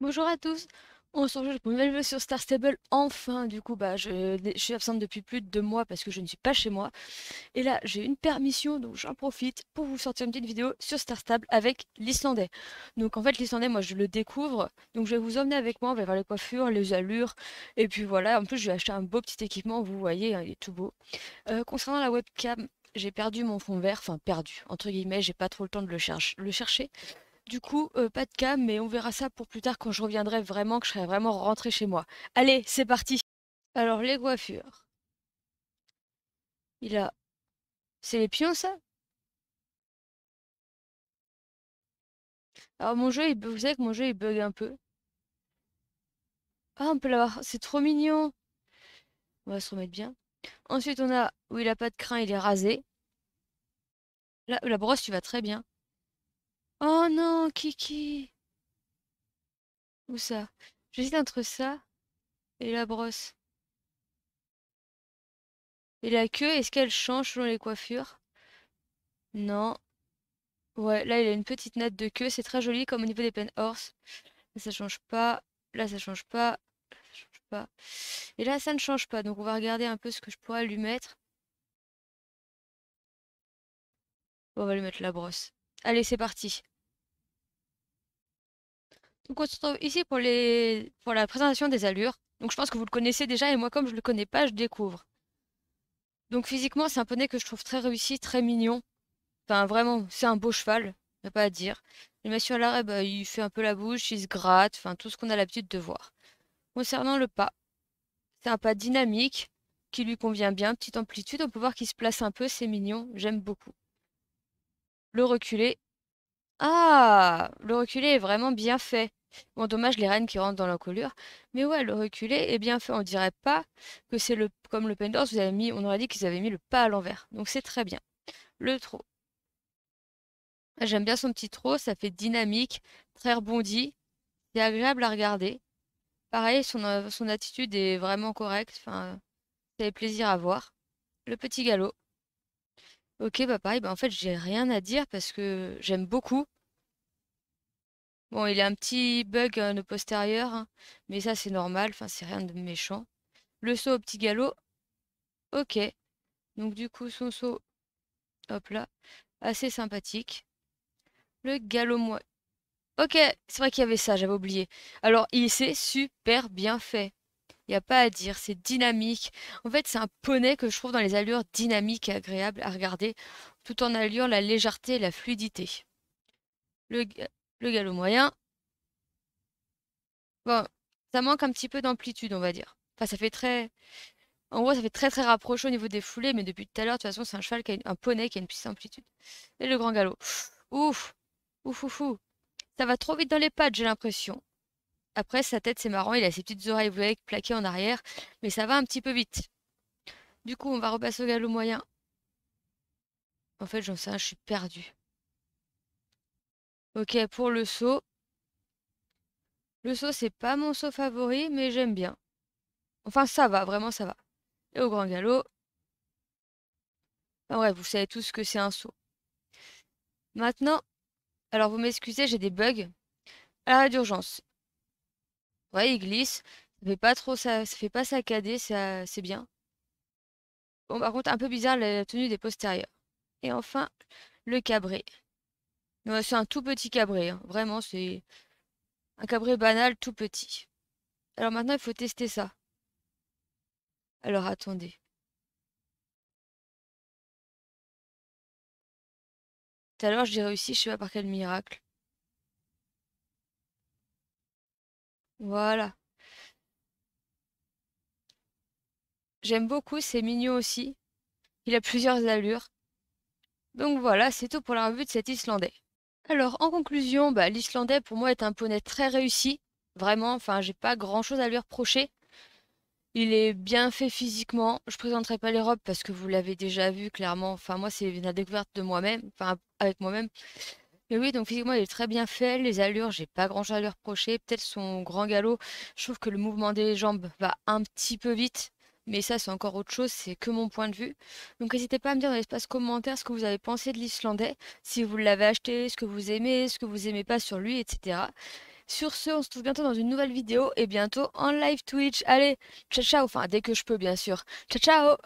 Bonjour à tous, on se retrouve pour une nouvelle vidéo sur Star Stable. Enfin, du coup, bah, je, suis absente depuis plus de deux mois parce que je ne suis pas chez moi. Et là, j'ai une permission, donc j'en profite pour vous sortir une petite vidéo sur Star Stable avec l'Islandais. Donc en fait, l'Islandais, moi, je le découvre. Donc je vais vous emmener avec moi, on va voir les coiffures, les allures. Et puis voilà, en plus, je vais acheter un beau petit équipement, vous voyez, hein, il est tout beau. Euh, concernant la webcam, j'ai perdu mon fond vert, enfin perdu, entre guillemets, j'ai pas trop le temps de le chercher. Du coup, euh, pas de cam, mais on verra ça pour plus tard quand je reviendrai vraiment, que je serai vraiment rentrée chez moi. Allez, c'est parti Alors, les coiffures. Il a... C'est les pions, ça Alors, mon jeu, il... vous savez que mon jeu, il bug un peu. Ah, on peut l'avoir. C'est trop mignon On va se remettre bien. Ensuite, on a... Où il a pas de crin, il est rasé. Là, la brosse, tu vas très bien. Kiki Où ça J'hésite entre ça et la brosse. Et la queue, est-ce qu'elle change selon les coiffures Non. Ouais, là, il a une petite natte de queue. C'est très joli, comme au niveau des horse. Là, ça change pas. Là, ça change pas. ça change pas. Et là, ça ne change pas. Donc, on va regarder un peu ce que je pourrais lui mettre. on va lui mettre la brosse. Allez, c'est parti. Donc on se retrouve ici pour, la présentation des allures. Donc je pense que vous le connaissez déjà et moi comme je le connais pas, je découvre. Donc physiquement, c'est un poney que je trouve très réussi, très mignon. Enfin vraiment, c'est un beau cheval, n'y a pas à dire. monsieur à l'arrêt, bah, il fait un peu la bouche, il se gratte, enfin tout ce qu'on a l'habitude de voir. Concernant le pas, c'est un pas dynamique qui lui convient bien, petite amplitude, on peut voir qu'il se place un peu, c'est mignon, j'aime beaucoup. Le reculer, ah, le reculé est vraiment bien fait. Bon, dommage les rennes qui rentrent dans l'encolure. Mais ouais, le reculé est bien fait. On dirait pas que c'est le comme le Pendors, vous mis, on aurait dit qu'ils avaient mis le pas à l'envers. Donc c'est très bien. Le trot. Ah, j'aime bien son petit trot, ça fait dynamique, très rebondi. C'est agréable à regarder. Pareil, son, euh, attitude est vraiment correcte. Enfin, ça fait plaisir à voir. Le petit galop. Ok, papa, bah, pareil, bah en fait, j'ai rien à dire parce que j'aime beaucoup. Bon, il a un petit bug de hein, postérieur, hein, mais ça, c'est normal, enfin, c'est rien de méchant. Le saut au petit galop, ok. Donc, du coup, son saut, hop là, assez sympathique. Le galop, moi. Ok, c'est vrai qu'il y avait ça, j'avais oublié. Alors, il s'est super bien fait. Il n'y a pas à dire, c'est dynamique. En fait, c'est un poney que je trouve dans les allures dynamiques et agréables à regarder, tout en allure la légèreté et la fluidité. Le, le galop moyen. Bon, ça manque un petit peu d'amplitude, on va dire. Enfin, ça fait très. En gros, ça fait très très rapproché au niveau des foulées, mais depuis tout à l'heure, de toute façon, c'est un cheval qui a un poney qui a une puissante amplitude. Et le grand galop. Ouf Ouf, ouf, ouf. Ça va trop vite dans les pattes, j'ai l'impression. Après, sa tête, c'est marrant, il a ses petites oreilles bleues plaquées en arrière, mais ça va un petit peu vite. Du coup, on va repasser au galop moyen. En fait, j'en sais rien, je suis perdue. Ok, pour le saut. Le saut, c'est pas mon saut favori, mais j'aime bien. Enfin, ça va, vraiment, ça va. Et au grand galop. Enfin, bref, vous savez tous que c'est un saut. Maintenant, alors vous m'excusez, j'ai des bugs. Alors d'urgence. Ouais, il glisse. Ça fait pas trop, ça, ça fait pas saccader, ça, c'est bien. Bon, par contre, un peu bizarre la tenue des postérieurs. Et enfin, le cabré. c'est un tout petit cabré, hein. vraiment, c'est un cabré banal tout petit. Alors maintenant, il faut tester ça. Alors attendez. Tout à l'heure, j'ai réussi, je sais pas par quel miracle. Voilà. J'aime beaucoup, c'est mignon aussi. Il a plusieurs allures. Donc voilà, c'est tout pour la revue de cet Islandais. Alors en conclusion, bah, l'Islandais pour moi est un poney très réussi. Vraiment, enfin j'ai pas grand chose à lui reprocher. Il est bien fait physiquement. Je présenterai pas les robes parce que vous l'avez déjà vu clairement. Enfin moi c'est la découverte de moi-même, enfin avec moi-même. Mais oui, donc physiquement, il est très bien fait. Les allures, j'ai pas grand chose à lui reprocher. Peut-être son grand galop. Je trouve que le mouvement des jambes va un petit peu vite. Mais ça, c'est encore autre chose, c'est que mon point de vue. Donc n'hésitez pas à me dire dans l'espace commentaire ce que vous avez pensé de l'Islandais, si vous l'avez acheté, ce que vous aimez, ce que vous aimez pas sur lui, etc. Sur ce, on se trouve bientôt dans une nouvelle vidéo et bientôt en live Twitch. Allez, ciao ciao, enfin dès que je peux bien sûr. Ciao ciao